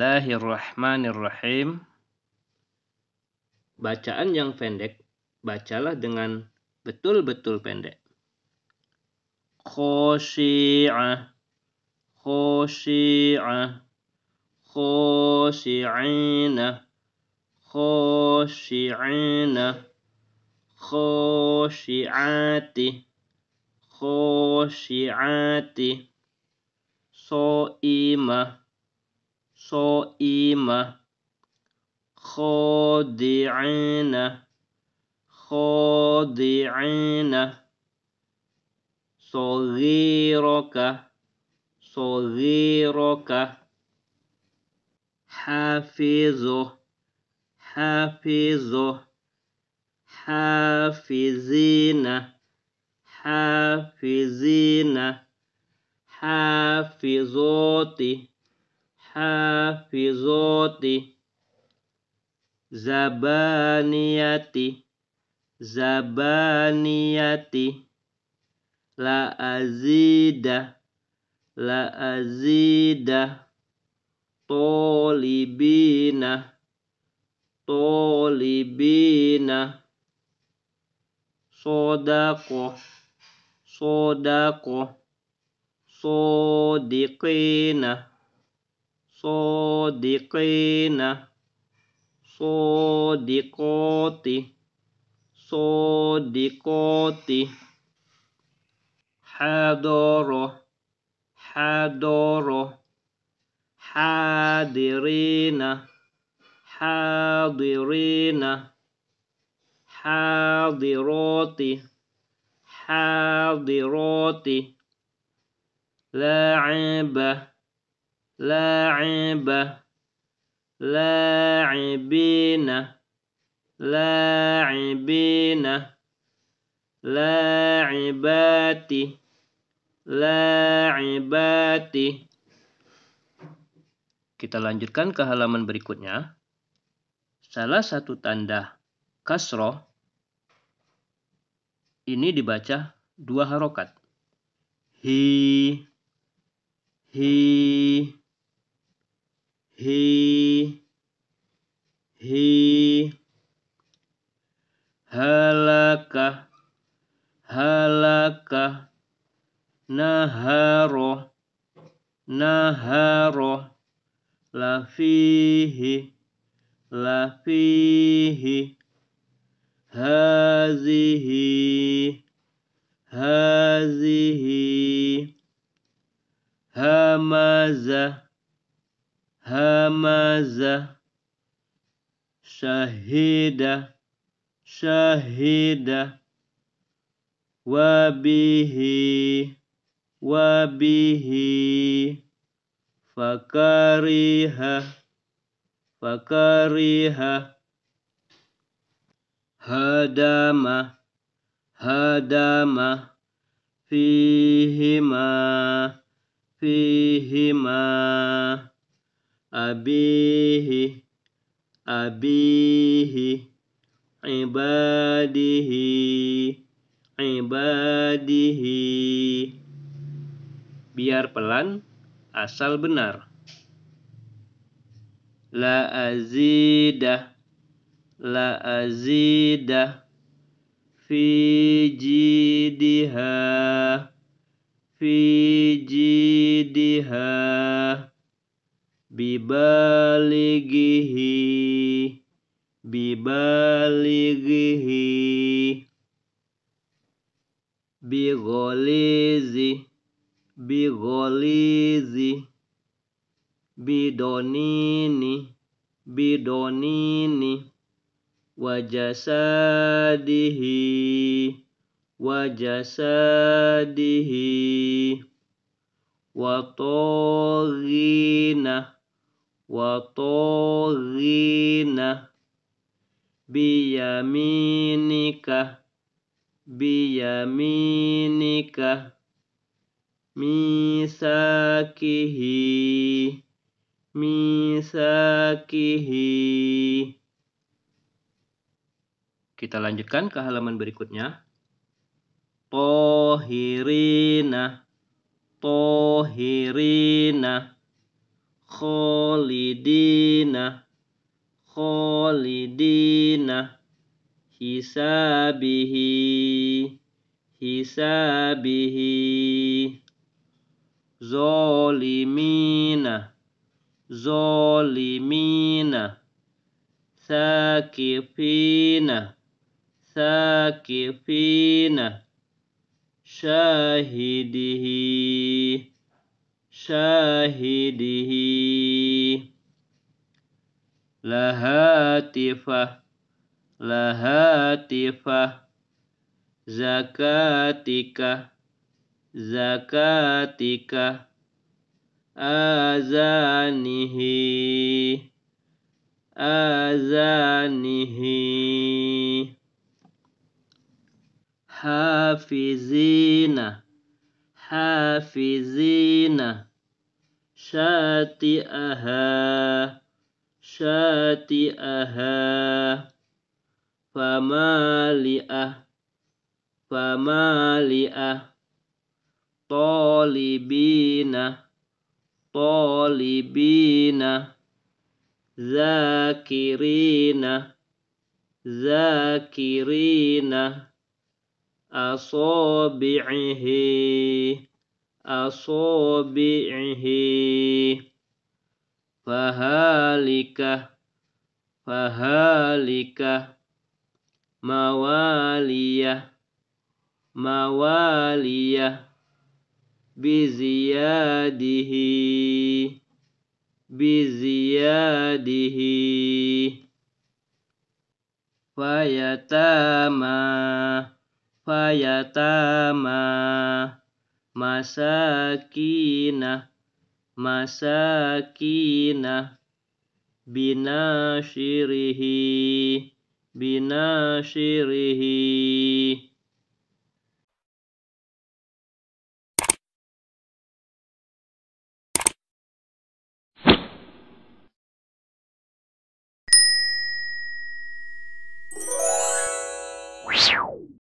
Bismillahirrahmanirrahim. Bacaan yang pendek, bacalah dengan betul-betul pendek. Khosi'ah. Khosi'ah. Khosi'ina. Khosi'ina. Khosi'ati. Khosi'ati. so'imah, صائمة خاضعين خاضعين صغيرك صغيرك حافظ حافظ حافظين حافظين حافظات الحافظات زبانية زبانية لا أزيد لا أزيد طالبين طالبين صدق صدق صادقين صادقين صادقات صادقات حضر حضر حاضرين حاضرين حاضرات حاضرات لاعبه la'ibah la'ibina la'ibina la'ibati la'ibati kita lanjutkan ke halaman berikutnya salah satu tanda kasroh ini dibaca dua harokat hi hi he he halaka halaka naharo naharo lafihi lafihi hazihi hazihi hamaza همزة شهيدة شهيدة وبه وبه فكره فكره هدم هدم فيهما فيهما abihi abihi ibadihi ibadihi biar pelan asal benar la azida, la azida, fi jidiha fi jidiha bibaligihi bibaligihi bigolizi bigolizi bidonini bidonini wajasadihi wajasadihi watoghina وطغينة بيمينك بيمينك misakihi misakihi Kita lanjutkan ke halaman berikutnya. Tohirina, tohirina. خالدینہ خالدینہ ہابہ ہہ جلیمینا جلیمینا ساقین ساقین شاہدی شاهده لهاتفة لهاتفة زكاتك زكاتك آذانه آذانه حافظين حافظين شاتئها شاتئها فمالئة فمالئة طالبين طالبين ذاكرين ذاكرين أصابعه أصابعه فهالك فهالك موالية موالية بزياده بزياده فيتامى فيتامى masakinah masakinah binashirihi binashirihi